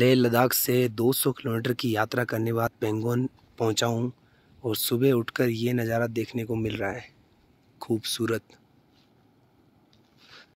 लेह लद्दाख से 200 किलोमीटर की यात्रा करने बाद पेंगोन पहुंचा हूं और सुबह उठकर ये नज़ारा देखने को मिल रहा है खूबसूरत